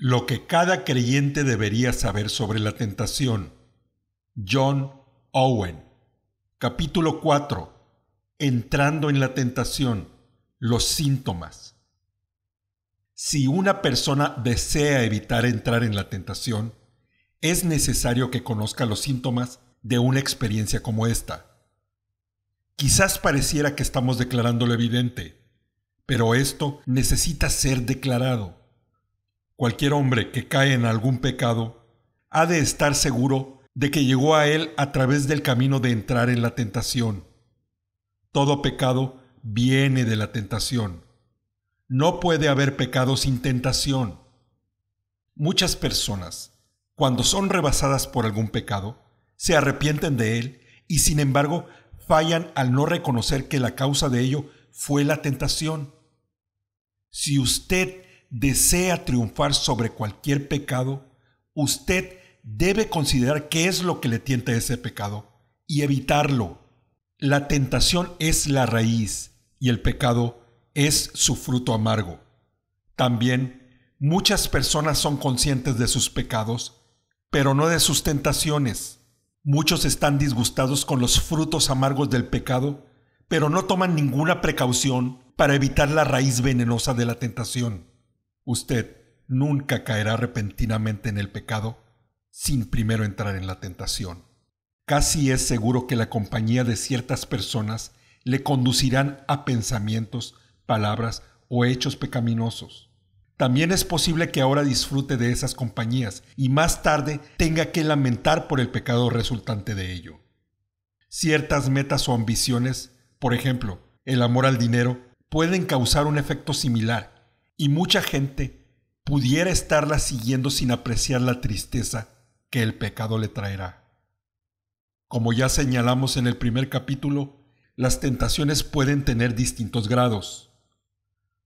Lo que cada creyente debería saber sobre la tentación. John Owen. Capítulo 4. Entrando en la tentación. Los síntomas. Si una persona desea evitar entrar en la tentación, es necesario que conozca los síntomas de una experiencia como esta. Quizás pareciera que estamos declarando evidente, pero esto necesita ser declarado. Cualquier hombre que cae en algún pecado ha de estar seguro de que llegó a él a través del camino de entrar en la tentación. Todo pecado viene de la tentación. No puede haber pecado sin tentación. Muchas personas, cuando son rebasadas por algún pecado, se arrepienten de él y sin embargo fallan al no reconocer que la causa de ello fue la tentación. Si usted desea triunfar sobre cualquier pecado, usted debe considerar qué es lo que le tienta ese pecado y evitarlo. La tentación es la raíz y el pecado es su fruto amargo. También muchas personas son conscientes de sus pecados, pero no de sus tentaciones. Muchos están disgustados con los frutos amargos del pecado, pero no toman ninguna precaución para evitar la raíz venenosa de la tentación. Usted nunca caerá repentinamente en el pecado sin primero entrar en la tentación. Casi es seguro que la compañía de ciertas personas le conducirán a pensamientos, palabras o hechos pecaminosos. También es posible que ahora disfrute de esas compañías y más tarde tenga que lamentar por el pecado resultante de ello. Ciertas metas o ambiciones, por ejemplo, el amor al dinero, pueden causar un efecto similar y mucha gente pudiera estarla siguiendo sin apreciar la tristeza que el pecado le traerá. Como ya señalamos en el primer capítulo, las tentaciones pueden tener distintos grados.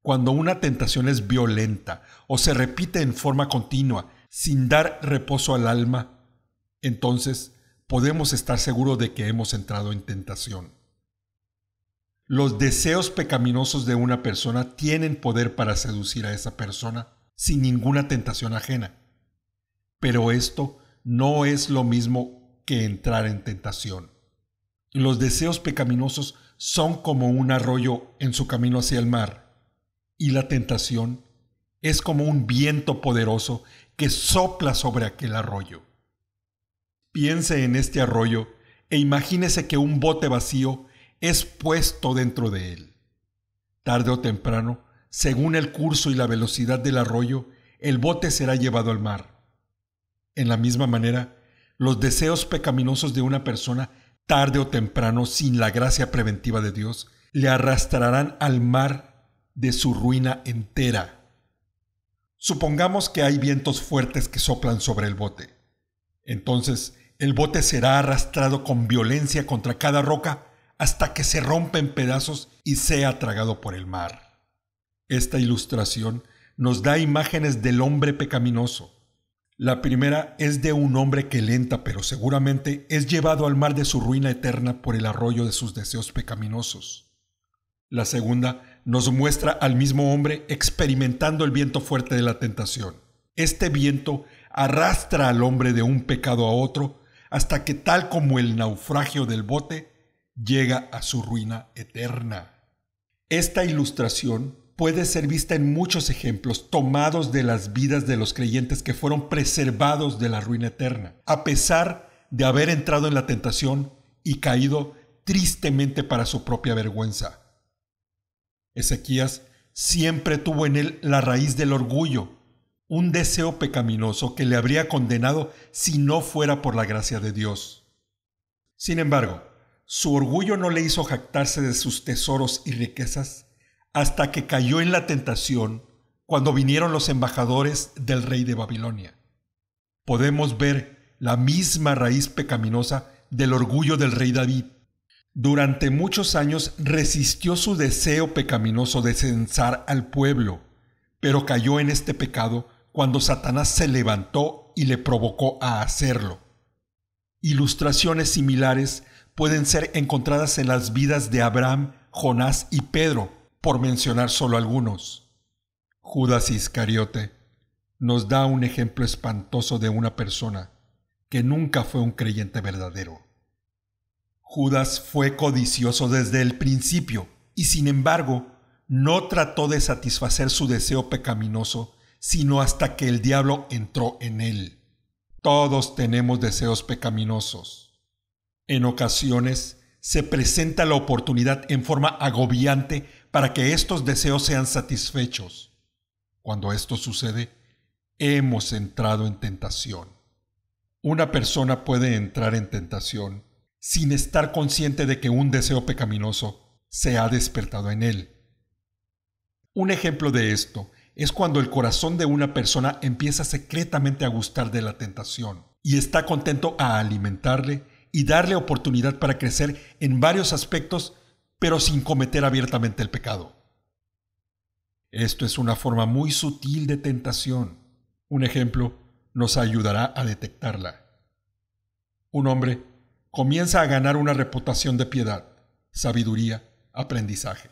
Cuando una tentación es violenta o se repite en forma continua, sin dar reposo al alma, entonces podemos estar seguros de que hemos entrado en tentación los deseos pecaminosos de una persona tienen poder para seducir a esa persona sin ninguna tentación ajena. Pero esto no es lo mismo que entrar en tentación. Los deseos pecaminosos son como un arroyo en su camino hacia el mar, y la tentación es como un viento poderoso que sopla sobre aquel arroyo. Piense en este arroyo e imagínese que un bote vacío es puesto dentro de él. Tarde o temprano, según el curso y la velocidad del arroyo, el bote será llevado al mar. En la misma manera, los deseos pecaminosos de una persona, tarde o temprano, sin la gracia preventiva de Dios, le arrastrarán al mar de su ruina entera. Supongamos que hay vientos fuertes que soplan sobre el bote. Entonces, el bote será arrastrado con violencia contra cada roca hasta que se rompe en pedazos y sea tragado por el mar. Esta ilustración nos da imágenes del hombre pecaminoso. La primera es de un hombre que lenta pero seguramente es llevado al mar de su ruina eterna por el arroyo de sus deseos pecaminosos. La segunda nos muestra al mismo hombre experimentando el viento fuerte de la tentación. Este viento arrastra al hombre de un pecado a otro hasta que tal como el naufragio del bote, llega a su ruina eterna. Esta ilustración puede ser vista en muchos ejemplos tomados de las vidas de los creyentes que fueron preservados de la ruina eterna, a pesar de haber entrado en la tentación y caído tristemente para su propia vergüenza. Ezequías siempre tuvo en él la raíz del orgullo, un deseo pecaminoso que le habría condenado si no fuera por la gracia de Dios. Sin embargo, su orgullo no le hizo jactarse de sus tesoros y riquezas hasta que cayó en la tentación cuando vinieron los embajadores del rey de Babilonia. Podemos ver la misma raíz pecaminosa del orgullo del rey David. Durante muchos años resistió su deseo pecaminoso de censar al pueblo, pero cayó en este pecado cuando Satanás se levantó y le provocó a hacerlo. Ilustraciones similares pueden ser encontradas en las vidas de Abraham, Jonás y Pedro, por mencionar solo algunos. Judas Iscariote nos da un ejemplo espantoso de una persona que nunca fue un creyente verdadero. Judas fue codicioso desde el principio y sin embargo no trató de satisfacer su deseo pecaminoso sino hasta que el diablo entró en él. Todos tenemos deseos pecaminosos. En ocasiones se presenta la oportunidad en forma agobiante para que estos deseos sean satisfechos. Cuando esto sucede, hemos entrado en tentación. Una persona puede entrar en tentación sin estar consciente de que un deseo pecaminoso se ha despertado en él. Un ejemplo de esto es cuando el corazón de una persona empieza secretamente a gustar de la tentación y está contento a alimentarle y darle oportunidad para crecer en varios aspectos, pero sin cometer abiertamente el pecado. Esto es una forma muy sutil de tentación. Un ejemplo nos ayudará a detectarla. Un hombre comienza a ganar una reputación de piedad, sabiduría, aprendizaje.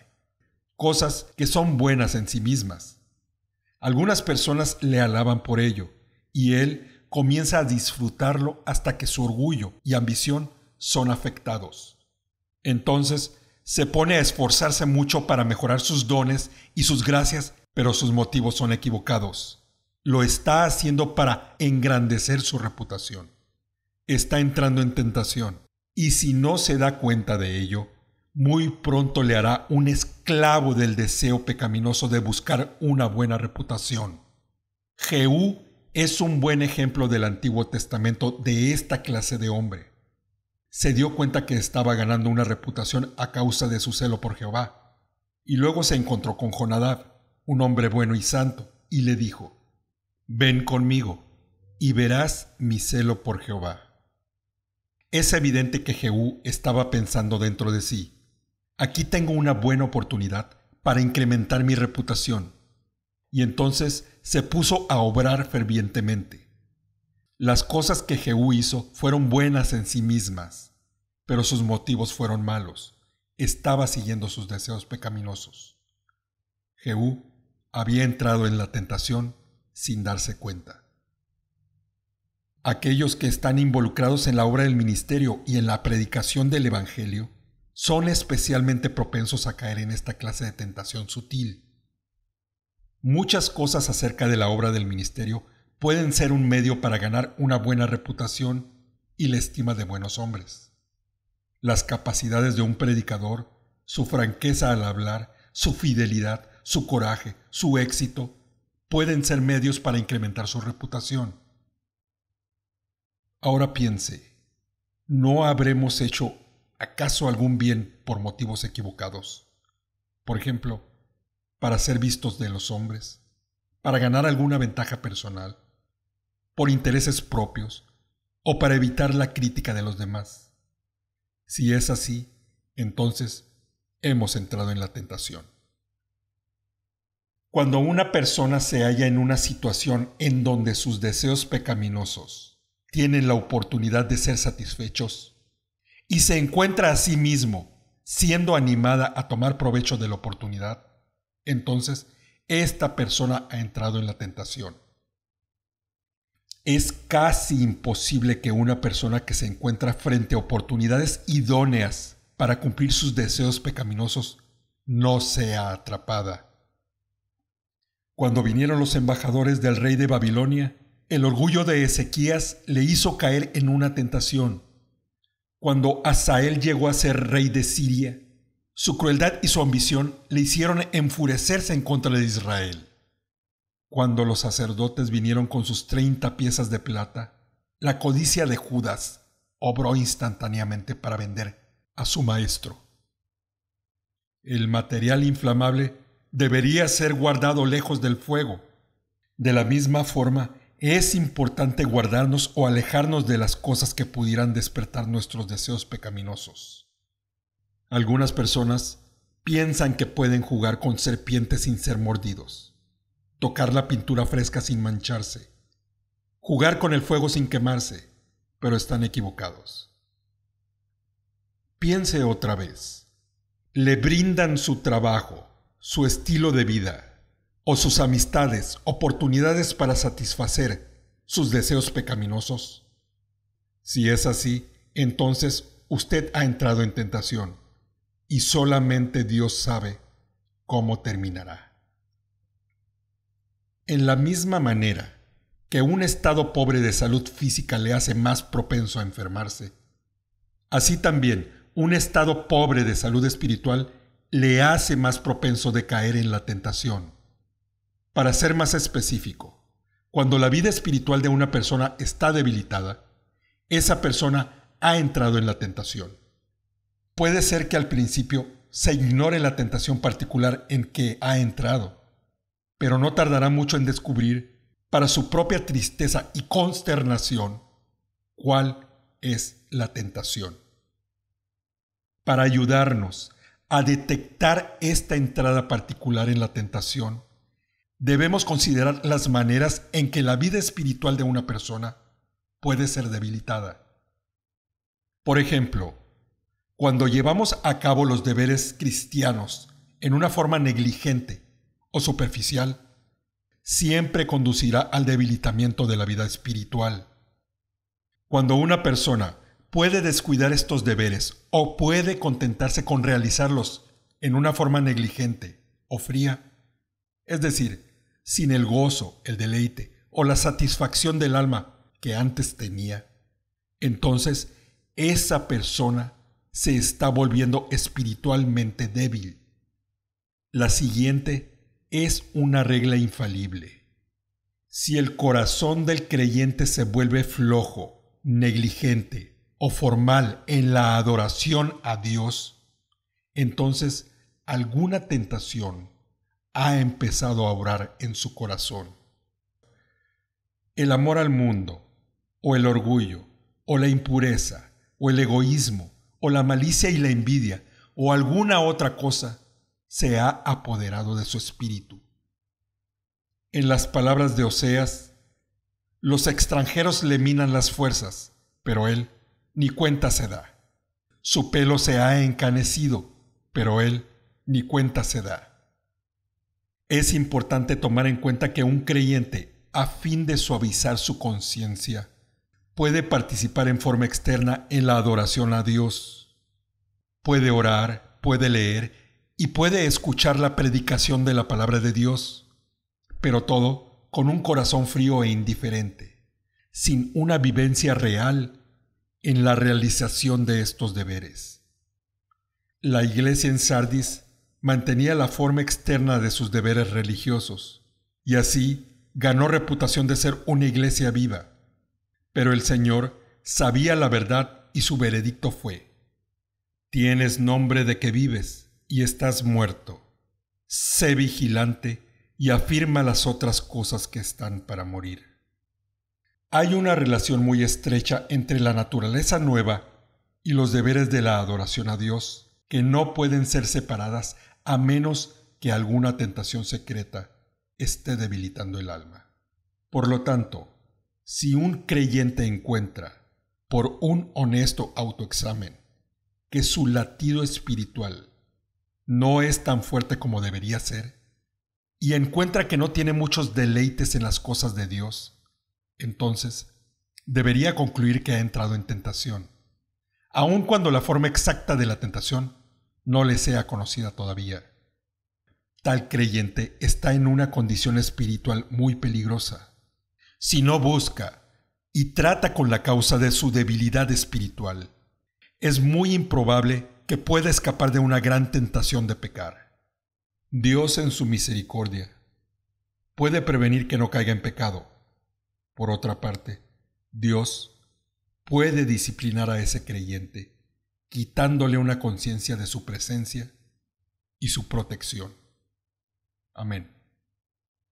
Cosas que son buenas en sí mismas. Algunas personas le alaban por ello, y él comienza a disfrutarlo hasta que su orgullo y ambición son afectados. Entonces, se pone a esforzarse mucho para mejorar sus dones y sus gracias, pero sus motivos son equivocados. Lo está haciendo para engrandecer su reputación. Está entrando en tentación, y si no se da cuenta de ello, muy pronto le hará un esclavo del deseo pecaminoso de buscar una buena reputación es un buen ejemplo del Antiguo Testamento de esta clase de hombre. Se dio cuenta que estaba ganando una reputación a causa de su celo por Jehová, y luego se encontró con Jonadab, un hombre bueno y santo, y le dijo, Ven conmigo, y verás mi celo por Jehová. Es evidente que Jehú estaba pensando dentro de sí, aquí tengo una buena oportunidad para incrementar mi reputación y entonces se puso a obrar fervientemente. Las cosas que Jehú hizo fueron buenas en sí mismas, pero sus motivos fueron malos. Estaba siguiendo sus deseos pecaminosos. Jehú había entrado en la tentación sin darse cuenta. Aquellos que están involucrados en la obra del ministerio y en la predicación del Evangelio son especialmente propensos a caer en esta clase de tentación sutil Muchas cosas acerca de la obra del ministerio pueden ser un medio para ganar una buena reputación y la estima de buenos hombres. Las capacidades de un predicador, su franqueza al hablar, su fidelidad, su coraje, su éxito, pueden ser medios para incrementar su reputación. Ahora piense, ¿no habremos hecho acaso algún bien por motivos equivocados? Por ejemplo, para ser vistos de los hombres, para ganar alguna ventaja personal, por intereses propios o para evitar la crítica de los demás. Si es así, entonces hemos entrado en la tentación. Cuando una persona se halla en una situación en donde sus deseos pecaminosos tienen la oportunidad de ser satisfechos y se encuentra a sí mismo siendo animada a tomar provecho de la oportunidad, entonces esta persona ha entrado en la tentación. Es casi imposible que una persona que se encuentra frente a oportunidades idóneas para cumplir sus deseos pecaminosos no sea atrapada. Cuando vinieron los embajadores del rey de Babilonia, el orgullo de Ezequías le hizo caer en una tentación. Cuando Asael llegó a ser rey de Siria, su crueldad y su ambición le hicieron enfurecerse en contra de Israel. Cuando los sacerdotes vinieron con sus treinta piezas de plata, la codicia de Judas obró instantáneamente para vender a su maestro. El material inflamable debería ser guardado lejos del fuego. De la misma forma, es importante guardarnos o alejarnos de las cosas que pudieran despertar nuestros deseos pecaminosos. Algunas personas piensan que pueden jugar con serpientes sin ser mordidos, tocar la pintura fresca sin mancharse, jugar con el fuego sin quemarse, pero están equivocados. Piense otra vez. Le brindan su trabajo, su estilo de vida, o sus amistades, oportunidades para satisfacer sus deseos pecaminosos. Si es así, entonces usted ha entrado en tentación y solamente Dios sabe cómo terminará. En la misma manera que un estado pobre de salud física le hace más propenso a enfermarse, así también un estado pobre de salud espiritual le hace más propenso de caer en la tentación. Para ser más específico, cuando la vida espiritual de una persona está debilitada, esa persona ha entrado en la tentación. Puede ser que al principio se ignore la tentación particular en que ha entrado, pero no tardará mucho en descubrir, para su propia tristeza y consternación, cuál es la tentación. Para ayudarnos a detectar esta entrada particular en la tentación, debemos considerar las maneras en que la vida espiritual de una persona puede ser debilitada. Por ejemplo, cuando llevamos a cabo los deberes cristianos en una forma negligente o superficial, siempre conducirá al debilitamiento de la vida espiritual. Cuando una persona puede descuidar estos deberes o puede contentarse con realizarlos en una forma negligente o fría, es decir, sin el gozo, el deleite o la satisfacción del alma que antes tenía, entonces esa persona se está volviendo espiritualmente débil. La siguiente es una regla infalible. Si el corazón del creyente se vuelve flojo, negligente o formal en la adoración a Dios, entonces alguna tentación ha empezado a obrar en su corazón. El amor al mundo, o el orgullo, o la impureza, o el egoísmo, o la malicia y la envidia, o alguna otra cosa, se ha apoderado de su espíritu. En las palabras de Oseas, los extranjeros le minan las fuerzas, pero él ni cuenta se da. Su pelo se ha encanecido, pero él ni cuenta se da. Es importante tomar en cuenta que un creyente, a fin de suavizar su conciencia, puede participar en forma externa en la adoración a Dios. Puede orar, puede leer y puede escuchar la predicación de la palabra de Dios, pero todo con un corazón frío e indiferente, sin una vivencia real en la realización de estos deberes. La iglesia en Sardis mantenía la forma externa de sus deberes religiosos y así ganó reputación de ser una iglesia viva pero el Señor sabía la verdad y su veredicto fue, Tienes nombre de que vives y estás muerto. Sé vigilante y afirma las otras cosas que están para morir. Hay una relación muy estrecha entre la naturaleza nueva y los deberes de la adoración a Dios, que no pueden ser separadas a menos que alguna tentación secreta esté debilitando el alma. Por lo tanto, si un creyente encuentra, por un honesto autoexamen, que su latido espiritual no es tan fuerte como debería ser, y encuentra que no tiene muchos deleites en las cosas de Dios, entonces debería concluir que ha entrado en tentación, aun cuando la forma exacta de la tentación no le sea conocida todavía. Tal creyente está en una condición espiritual muy peligrosa si no busca y trata con la causa de su debilidad espiritual. Es muy improbable que pueda escapar de una gran tentación de pecar. Dios en su misericordia puede prevenir que no caiga en pecado. Por otra parte, Dios puede disciplinar a ese creyente, quitándole una conciencia de su presencia y su protección. Amén.